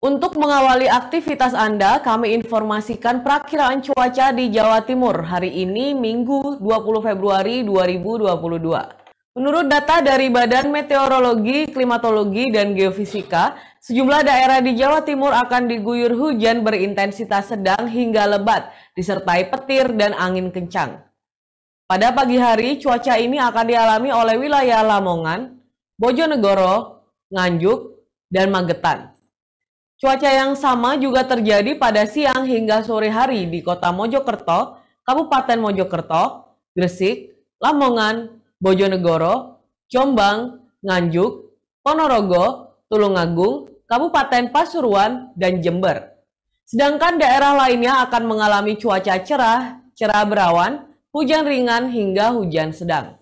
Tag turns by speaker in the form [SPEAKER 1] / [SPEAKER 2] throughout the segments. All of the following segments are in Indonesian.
[SPEAKER 1] Untuk mengawali aktivitas Anda, kami informasikan perakiraan cuaca di Jawa Timur hari ini Minggu 20 Februari 2022. Menurut data dari Badan Meteorologi, Klimatologi, dan Geofisika, sejumlah daerah di Jawa Timur akan diguyur hujan berintensitas sedang hingga lebat, disertai petir dan angin kencang. Pada pagi hari, cuaca ini akan dialami oleh wilayah Lamongan, Bojonegoro, Nganjuk, dan Magetan. Cuaca yang sama juga terjadi pada siang hingga sore hari di Kota Mojokerto, Kabupaten Mojokerto, Gresik, Lamongan, Bojonegoro, Jombang, Nganjuk, Ponorogo, Tulungagung, Kabupaten Pasuruan, dan Jember. Sedangkan daerah lainnya akan mengalami cuaca cerah, cerah berawan, hujan ringan hingga hujan sedang.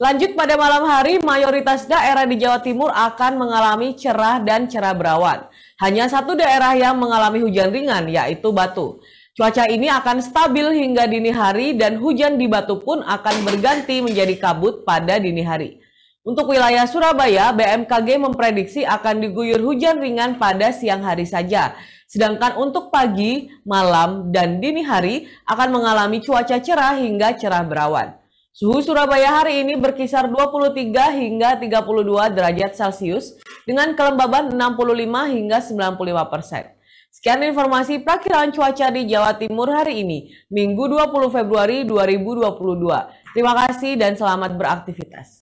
[SPEAKER 1] Lanjut pada malam hari, mayoritas daerah di Jawa Timur akan mengalami cerah dan cerah berawan. Hanya satu daerah yang mengalami hujan ringan, yaitu Batu. Cuaca ini akan stabil hingga dini hari dan hujan di Batu pun akan berganti menjadi kabut pada dini hari. Untuk wilayah Surabaya, BMKG memprediksi akan diguyur hujan ringan pada siang hari saja. Sedangkan untuk pagi, malam, dan dini hari akan mengalami cuaca cerah hingga cerah berawan. Suhu Surabaya hari ini berkisar 23 hingga 32 derajat Celcius dengan kelembaban 65 hingga 95 persen. Sekian informasi prakiraan cuaca di Jawa Timur hari ini, Minggu 20 Februari 2022. Terima kasih dan selamat beraktivitas.